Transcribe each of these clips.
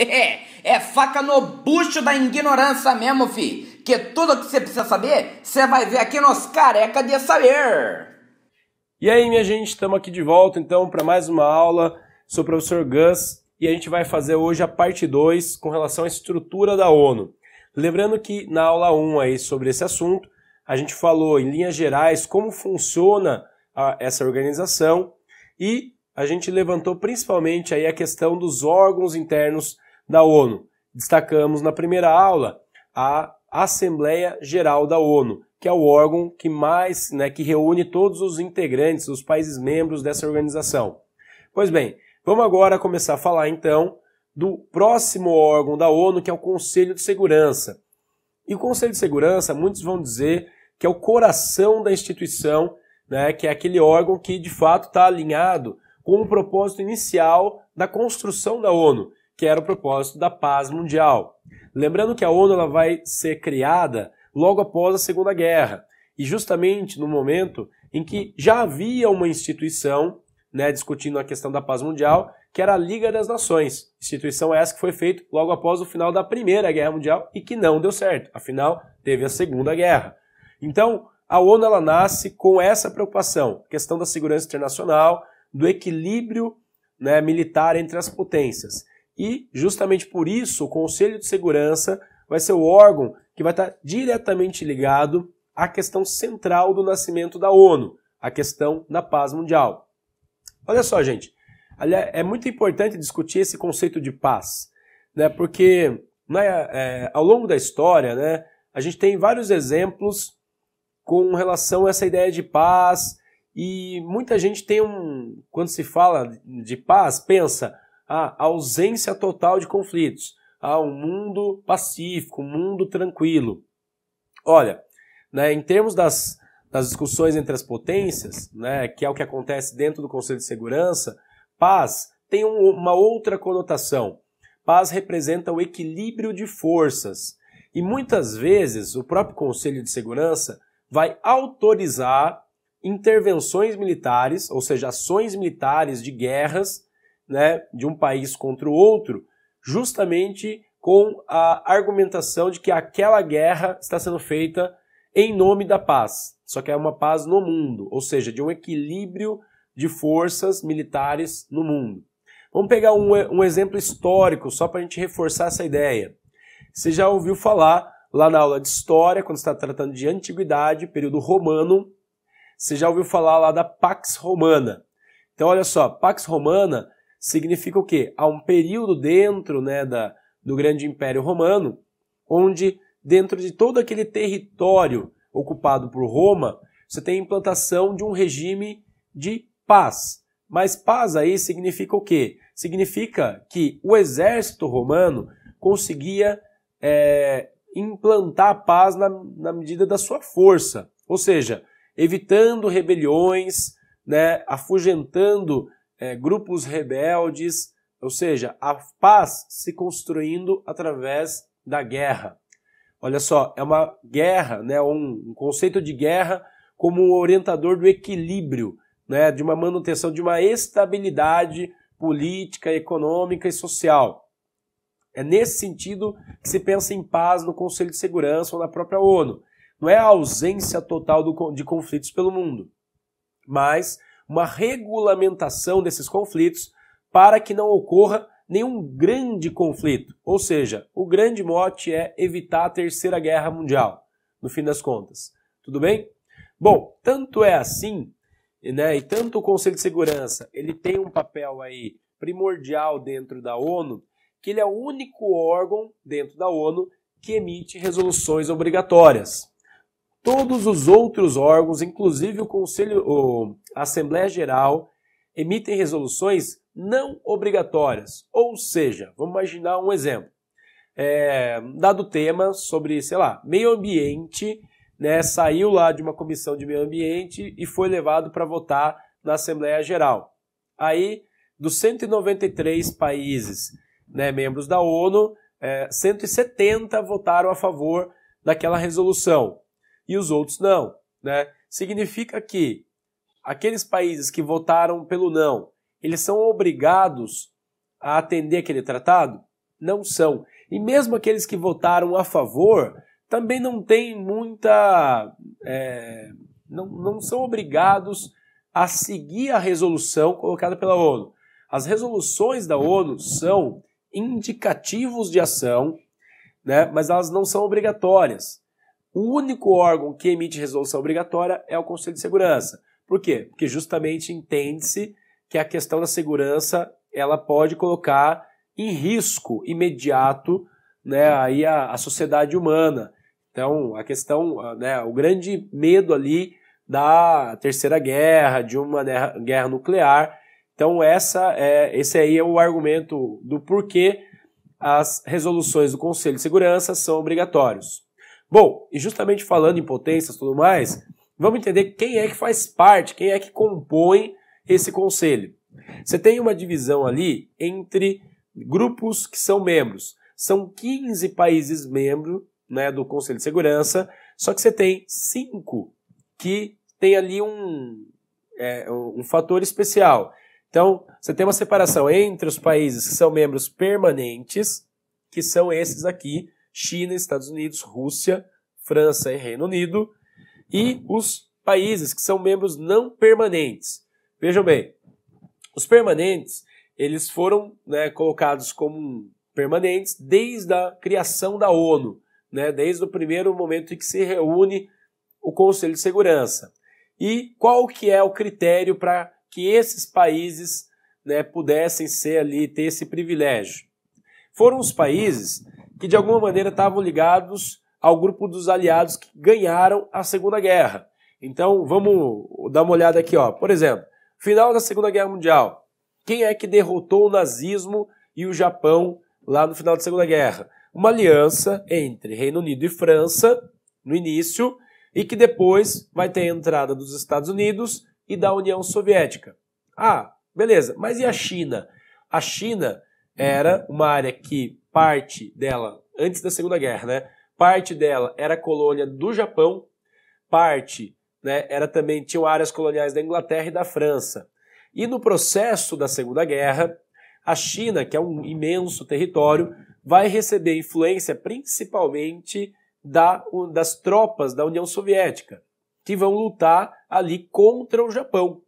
É, é faca no bucho da ignorância mesmo, fi. Que tudo que você precisa saber, você vai ver aqui nos Careca de Saber. E aí, minha gente, estamos aqui de volta então para mais uma aula. Sou o professor Gus e a gente vai fazer hoje a parte 2 com relação à estrutura da ONU. Lembrando que na aula 1 um aí sobre esse assunto, a gente falou em linhas gerais como funciona a, essa organização e a gente levantou principalmente aí a questão dos órgãos internos da ONU. Destacamos na primeira aula a Assembleia Geral da ONU, que é o órgão que mais, né, que reúne todos os integrantes, os países membros dessa organização. Pois bem, vamos agora começar a falar então do próximo órgão da ONU, que é o Conselho de Segurança. E o Conselho de Segurança, muitos vão dizer que é o coração da instituição, né, que é aquele órgão que de fato está alinhado com o propósito inicial da construção da ONU, que era o propósito da paz mundial. Lembrando que a ONU ela vai ser criada logo após a Segunda Guerra, e justamente no momento em que já havia uma instituição né, discutindo a questão da paz mundial, que era a Liga das Nações, instituição essa que foi feita logo após o final da Primeira Guerra Mundial e que não deu certo, afinal teve a Segunda Guerra. Então, a ONU ela nasce com essa preocupação, questão da segurança internacional, do equilíbrio né, militar entre as potências. E justamente por isso, o Conselho de Segurança vai ser o órgão que vai estar diretamente ligado à questão central do nascimento da ONU, a questão da paz mundial. Olha só, gente, é muito importante discutir esse conceito de paz, né? Porque né, é, ao longo da história, né, a gente tem vários exemplos com relação a essa ideia de paz e muita gente tem um, quando se fala de paz, pensa a ausência total de conflitos, a ah, um mundo pacífico, um mundo tranquilo. Olha, né, em termos das, das discussões entre as potências, né, que é o que acontece dentro do Conselho de Segurança, paz tem um, uma outra conotação. Paz representa o equilíbrio de forças. E muitas vezes o próprio Conselho de Segurança vai autorizar intervenções militares, ou seja, ações militares de guerras né, de um país contra o outro, justamente com a argumentação de que aquela guerra está sendo feita em nome da paz. Só que é uma paz no mundo, ou seja, de um equilíbrio de forças militares no mundo. Vamos pegar um, um exemplo histórico, só para a gente reforçar essa ideia. Você já ouviu falar lá na aula de história, quando está tratando de antiguidade, período romano, você já ouviu falar lá da Pax Romana. Então, olha só, Pax Romana significa o quê? Há um período dentro né, da, do grande Império Romano, onde dentro de todo aquele território ocupado por Roma, você tem a implantação de um regime de paz. Mas paz aí significa o quê? Significa que o exército romano conseguia é, implantar a paz na, na medida da sua força, ou seja, evitando rebeliões, né, afugentando é, grupos rebeldes, ou seja, a paz se construindo através da guerra. Olha só, é uma guerra, né, um, um conceito de guerra como um orientador do equilíbrio, né, de uma manutenção de uma estabilidade política, econômica e social. É nesse sentido que se pensa em paz no Conselho de Segurança ou na própria ONU. Não é a ausência total do, de conflitos pelo mundo, mas uma regulamentação desses conflitos para que não ocorra nenhum grande conflito. Ou seja, o grande mote é evitar a Terceira Guerra Mundial, no fim das contas. Tudo bem? Bom, tanto é assim, né, e tanto o Conselho de Segurança, ele tem um papel aí primordial dentro da ONU, que ele é o único órgão dentro da ONU que emite resoluções obrigatórias todos os outros órgãos, inclusive o Conselho, o, a Assembleia Geral, emitem resoluções não obrigatórias. Ou seja, vamos imaginar um exemplo. É, dado o tema sobre, sei lá, meio ambiente, né, saiu lá de uma comissão de meio ambiente e foi levado para votar na Assembleia Geral. Aí, dos 193 países né, membros da ONU, é, 170 votaram a favor daquela resolução e os outros não. Né? Significa que aqueles países que votaram pelo não, eles são obrigados a atender aquele tratado? Não são. E mesmo aqueles que votaram a favor também não têm muita. É, não, não são obrigados a seguir a resolução colocada pela ONU. As resoluções da ONU são indicativos de ação, né, mas elas não são obrigatórias. O único órgão que emite resolução obrigatória é o Conselho de Segurança. Por quê? Porque justamente entende-se que a questão da segurança ela pode colocar em risco imediato né, aí a, a sociedade humana. Então, a questão, né, o grande medo ali da Terceira Guerra, de uma né, guerra nuclear. Então, essa é, esse aí é o argumento do porquê as resoluções do Conselho de Segurança são obrigatórias. Bom, e justamente falando em potências e tudo mais, vamos entender quem é que faz parte, quem é que compõe esse conselho. Você tem uma divisão ali entre grupos que são membros. São 15 países membros né, do Conselho de Segurança, só que você tem cinco que tem ali um, é, um fator especial. Então, você tem uma separação entre os países que são membros permanentes, que são esses aqui, China, Estados Unidos, Rússia, França e Reino Unido, e os países que são membros não permanentes. Vejam bem, os permanentes eles foram né, colocados como permanentes desde a criação da ONU, né, desde o primeiro momento em que se reúne o Conselho de Segurança. E qual que é o critério para que esses países né, pudessem ser ali ter esse privilégio? Foram os países que de alguma maneira estavam ligados ao grupo dos aliados que ganharam a Segunda Guerra. Então vamos dar uma olhada aqui, ó. Por exemplo, final da Segunda Guerra Mundial. Quem é que derrotou o nazismo e o Japão lá no final da Segunda Guerra? Uma aliança entre Reino Unido e França no início e que depois vai ter a entrada dos Estados Unidos e da União Soviética. Ah, beleza. Mas e a China? A China era uma área que parte dela, antes da Segunda Guerra, né? Parte dela era colônia do Japão, parte né, era também tinham áreas coloniais da Inglaterra e da França. E no processo da Segunda Guerra, a China, que é um imenso território, vai receber influência principalmente da, das tropas da União Soviética, que vão lutar ali contra o Japão.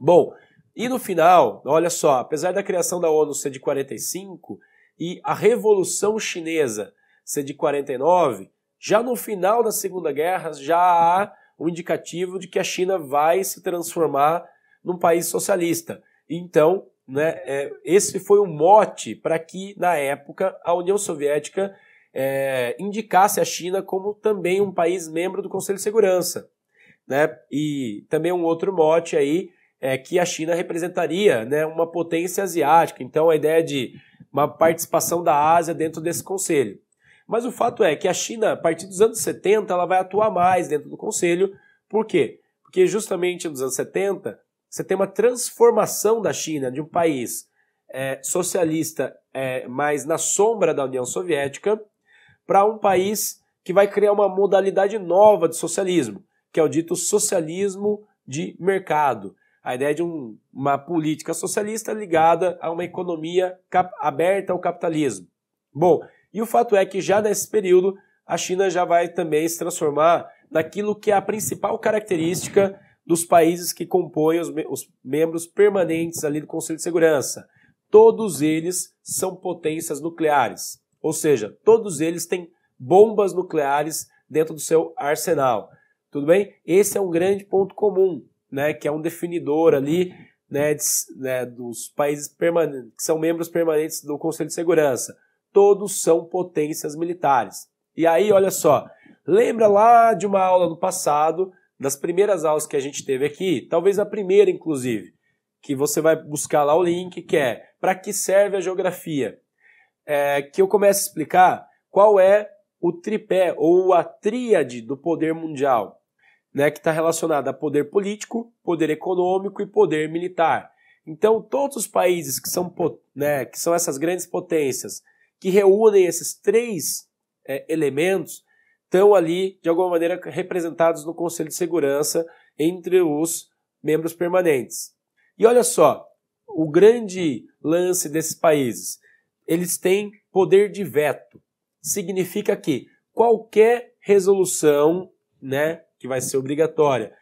Bom, e no final, olha só, apesar da criação da ONU ser de 45, e a Revolução Chinesa ser de 49, já no final da Segunda Guerra já há o um indicativo de que a China vai se transformar num país socialista. Então, né, é, esse foi o mote para que, na época, a União Soviética é, indicasse a China como também um país membro do Conselho de Segurança. Né? E também um outro mote aí é que a China representaria né, uma potência asiática. Então, a ideia de uma participação da Ásia dentro desse conselho. Mas o fato é que a China, a partir dos anos 70, ela vai atuar mais dentro do conselho. Por quê? Porque justamente nos anos 70, você tem uma transformação da China de um país é, socialista, é, na sombra da União Soviética, para um país que vai criar uma modalidade nova de socialismo, que é o dito socialismo de mercado. A ideia de um, uma política socialista ligada a uma economia aberta ao capitalismo. Bom, e o fato é que já nesse período a China já vai também se transformar naquilo que é a principal característica dos países que compõem os, os membros permanentes ali do Conselho de Segurança. Todos eles são potências nucleares, ou seja, todos eles têm bombas nucleares dentro do seu arsenal. Tudo bem? Esse é um grande ponto comum né, que é um definidor ali uhum. né, de, né, dos países que são membros permanentes do Conselho de Segurança. Todos são potências militares. E aí, olha só, lembra lá de uma aula do passado, das primeiras aulas que a gente teve aqui, talvez a primeira, inclusive, que você vai buscar lá o link, que é para que serve a geografia? É, que eu comece a explicar qual é o tripé ou a tríade do poder mundial né, que está relacionada a poder político, poder econômico e poder militar. Então, todos os países que são, né, que são essas grandes potências, que reúnem esses três é, elementos, estão ali, de alguma maneira, representados no Conselho de Segurança entre os membros permanentes. E olha só, o grande lance desses países, eles têm poder de veto. Significa que qualquer resolução, né, que vai ser obrigatória,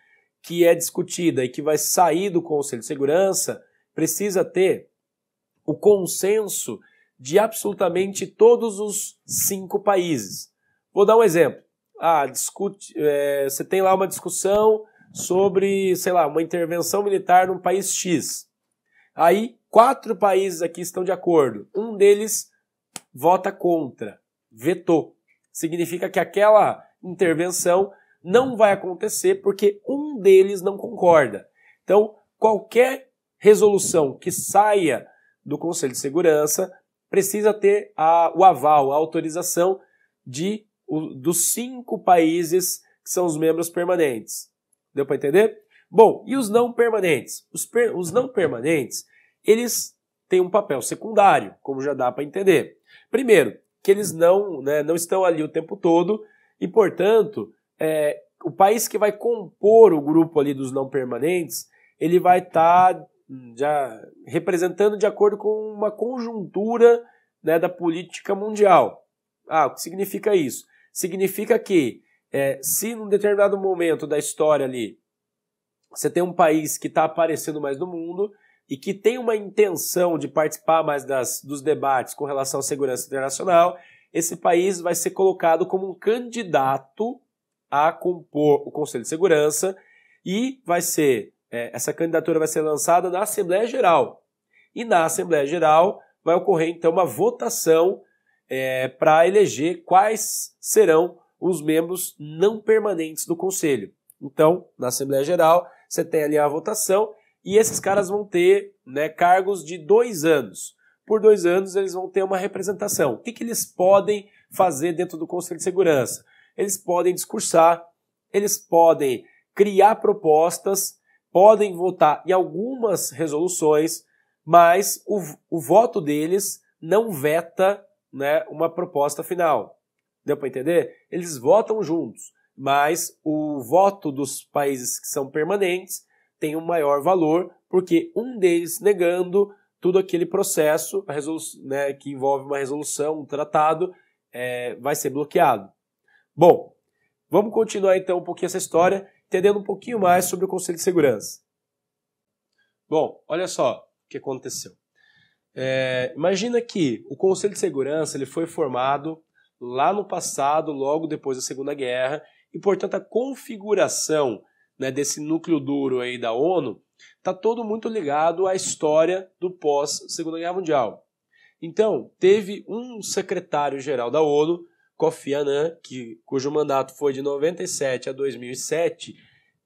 que é discutida e que vai sair do Conselho de Segurança, precisa ter o consenso de absolutamente todos os cinco países. Vou dar um exemplo. Ah, discute, é, você tem lá uma discussão sobre, sei lá, uma intervenção militar num país X. Aí, quatro países aqui estão de acordo. Um deles vota contra, vetou. Significa que aquela intervenção não vai acontecer porque um deles não concorda. Então, qualquer resolução que saia do Conselho de Segurança precisa ter a, o aval, a autorização de o, dos cinco países que são os membros permanentes. Deu para entender? Bom, e os não permanentes? Os, per, os não permanentes, eles têm um papel secundário, como já dá para entender. Primeiro, que eles não, né, não estão ali o tempo todo e, portanto, é, o país que vai compor o grupo ali dos não permanentes, ele vai estar tá já representando de acordo com uma conjuntura né, da política mundial. Ah, o que significa isso? Significa que é, se num determinado momento da história ali você tem um país que está aparecendo mais no mundo e que tem uma intenção de participar mais das, dos debates com relação à segurança internacional, esse país vai ser colocado como um candidato a compor o Conselho de Segurança e vai ser é, essa candidatura vai ser lançada na Assembleia Geral. E na Assembleia Geral vai ocorrer então uma votação é, para eleger quais serão os membros não permanentes do Conselho. Então, na Assembleia Geral, você tem ali a votação e esses caras vão ter né, cargos de dois anos. Por dois anos, eles vão ter uma representação. O que, que eles podem fazer dentro do Conselho de Segurança? eles podem discursar, eles podem criar propostas, podem votar em algumas resoluções, mas o, o voto deles não veta né, uma proposta final. Deu para entender? Eles votam juntos, mas o voto dos países que são permanentes tem um maior valor, porque um deles negando tudo aquele processo né, que envolve uma resolução, um tratado, é, vai ser bloqueado. Bom, vamos continuar então um pouquinho essa história, entendendo um pouquinho mais sobre o Conselho de Segurança. Bom, olha só o que aconteceu. É, imagina que o Conselho de Segurança ele foi formado lá no passado, logo depois da Segunda Guerra, e portanto a configuração né, desse núcleo duro aí da ONU está todo muito ligado à história do pós Segunda Guerra Mundial. Então teve um secretário geral da ONU Kofi Annan, que, cujo mandato foi de 97 a 2007,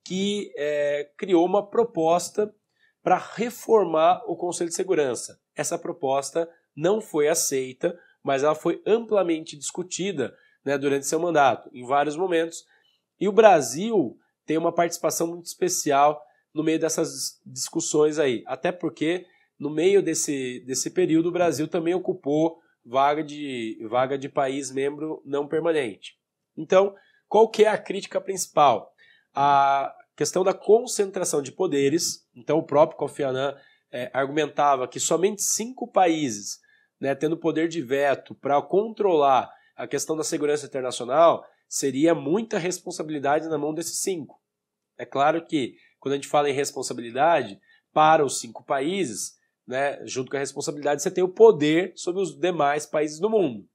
que é, criou uma proposta para reformar o Conselho de Segurança. Essa proposta não foi aceita, mas ela foi amplamente discutida né, durante seu mandato, em vários momentos. E o Brasil tem uma participação muito especial no meio dessas discussões aí, até porque no meio desse, desse período o Brasil também ocupou vaga de, vaga de país membro não permanente. Então, qual que é a crítica principal? A questão da concentração de poderes. Então, o próprio Kofi Annan é, argumentava que somente cinco países, né, tendo poder de veto para controlar a questão da segurança internacional, seria muita responsabilidade na mão desses cinco. É claro que, quando a gente fala em responsabilidade, para os cinco países, né, junto com a responsabilidade, você tem o poder sobre os demais países do mundo.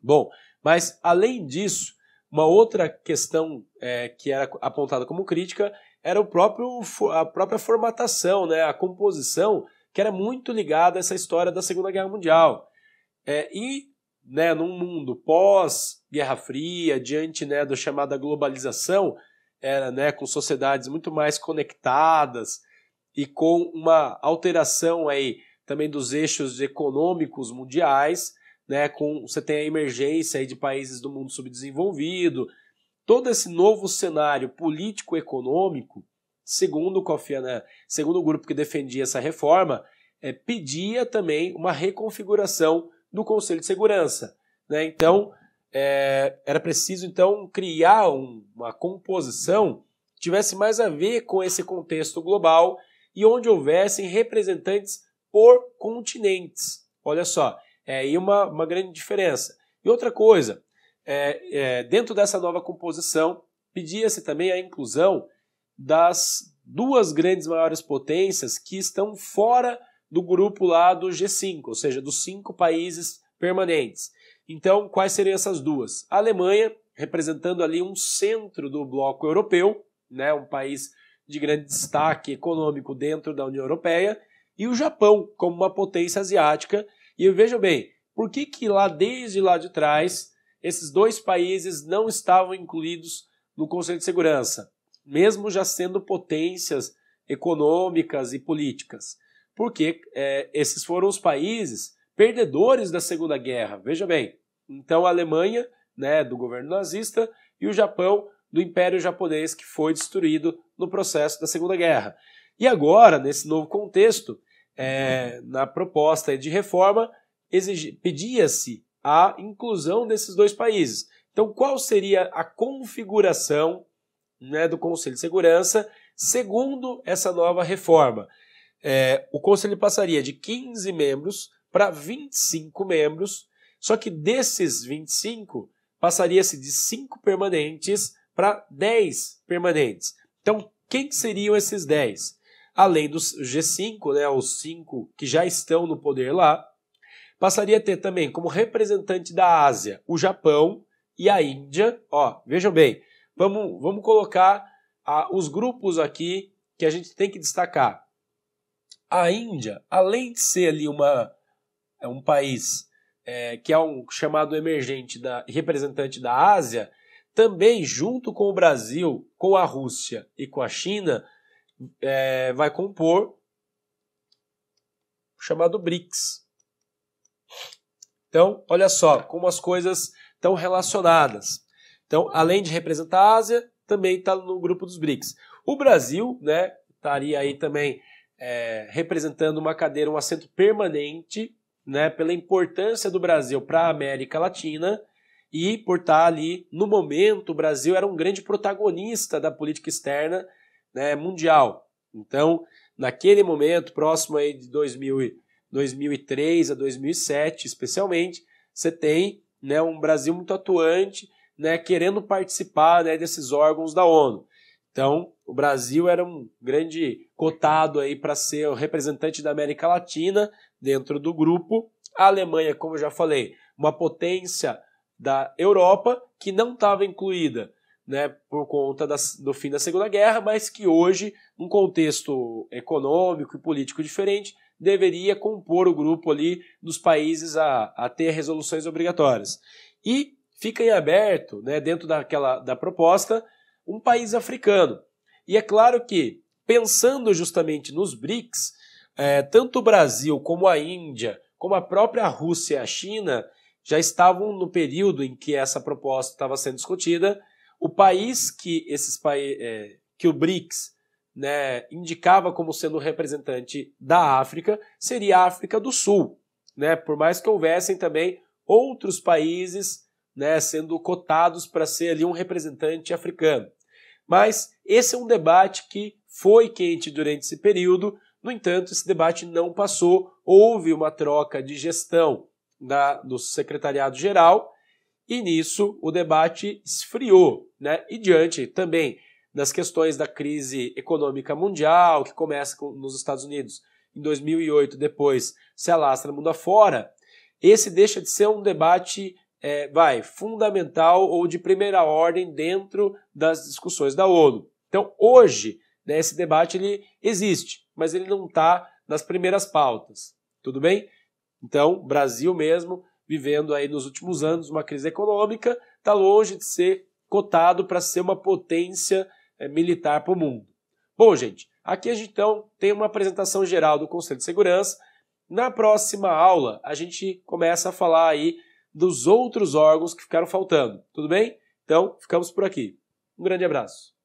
Bom, mas além disso, uma outra questão é, que era apontada como crítica era o próprio, a própria formatação, né, a composição, que era muito ligada a essa história da Segunda Guerra Mundial. É, e né, num mundo pós-Guerra Fria, diante né, da chamada globalização, era, né, com sociedades muito mais conectadas, e com uma alteração aí também dos eixos econômicos mundiais, né, com você tem a emergência aí de países do mundo subdesenvolvido, todo esse novo cenário político econômico, segundo o Kofi Annan, segundo o grupo que defendia essa reforma, é, pedia também uma reconfiguração do Conselho de Segurança, né? Então é, era preciso então criar um, uma composição que tivesse mais a ver com esse contexto global e onde houvessem representantes por continentes. Olha só, é aí uma, uma grande diferença. E outra coisa, é, é, dentro dessa nova composição, pedia-se também a inclusão das duas grandes maiores potências que estão fora do grupo lá do G5, ou seja, dos cinco países permanentes. Então, quais seriam essas duas? A Alemanha, representando ali um centro do bloco europeu, né, um país de grande destaque econômico dentro da União Europeia, e o Japão como uma potência asiática. E vejam bem, por que, que lá desde lá de trás esses dois países não estavam incluídos no Conselho de Segurança, mesmo já sendo potências econômicas e políticas? Porque é, esses foram os países perdedores da Segunda Guerra. Veja bem, então a Alemanha, né, do governo nazista, e o Japão do Império Japonês que foi destruído no processo da Segunda Guerra. E agora, nesse novo contexto, é, na proposta de reforma, pedia-se a inclusão desses dois países. Então, qual seria a configuração né, do Conselho de Segurança segundo essa nova reforma? É, o Conselho passaria de 15 membros para 25 membros, só que desses 25, passaria-se de 5 permanentes para 10 permanentes. Então, quem seriam esses 10? Além dos G5, né, os 5 que já estão no poder lá, passaria a ter também como representante da Ásia o Japão e a Índia. Ó, vejam bem, vamos, vamos colocar ah, os grupos aqui que a gente tem que destacar. A Índia, além de ser ali uma, é um país é, que é um chamado emergente da representante da Ásia, também junto com o Brasil, com a Rússia e com a China, é, vai compor o chamado BRICS. Então, olha só como as coisas estão relacionadas. Então, além de representar a Ásia, também está no grupo dos BRICS. O Brasil, né, estaria aí também é, representando uma cadeira, um assento permanente, né, pela importância do Brasil para a América Latina e por estar tá ali no momento o Brasil era um grande protagonista da política externa né, mundial. Então, naquele momento, próximo aí de 2000, 2003 a 2007, especialmente, você tem né, um Brasil muito atuante, né, querendo participar né, desses órgãos da ONU. Então, o Brasil era um grande cotado aí para ser o representante da América Latina dentro do grupo. A Alemanha, como eu já falei, uma potência da Europa que não estava incluída né, por conta das, do fim da Segunda Guerra, mas que hoje, num contexto econômico e político diferente, deveria compor o grupo ali dos países a, a ter resoluções obrigatórias. E fica em aberto, né, dentro daquela da proposta, um país africano. E é claro que, pensando justamente nos BRICS, é, tanto o Brasil como a Índia, como a própria Rússia e a China, já estavam no período em que essa proposta estava sendo discutida. O país que esses é, que o BRICS né, indicava como sendo representante da África seria a África do Sul, né? Por mais que houvessem também outros países, né, sendo cotados para ser ali um representante africano. Mas esse é um debate que foi quente durante esse período. No entanto, esse debate não passou. Houve uma troca de gestão da, do secretariado geral, e nisso o debate esfriou, né? E diante também das questões da crise econômica mundial, que começa com, nos Estados Unidos em 2008, depois se alastra mundo afora, esse deixa de ser um debate é, vai fundamental ou de primeira ordem dentro das discussões da ONU. Então, hoje, né, esse debate ele existe, mas ele não está nas primeiras pautas. Tudo bem? Então, Brasil mesmo, vivendo aí nos últimos anos uma crise econômica, está longe de ser cotado para ser uma potência é, militar para o mundo. Bom, gente, aqui a gente então tem uma apresentação geral do Conselho de Segurança. Na próxima aula, a gente começa a falar aí dos outros órgãos que ficaram faltando, tudo bem? Então, ficamos por aqui. Um grande abraço.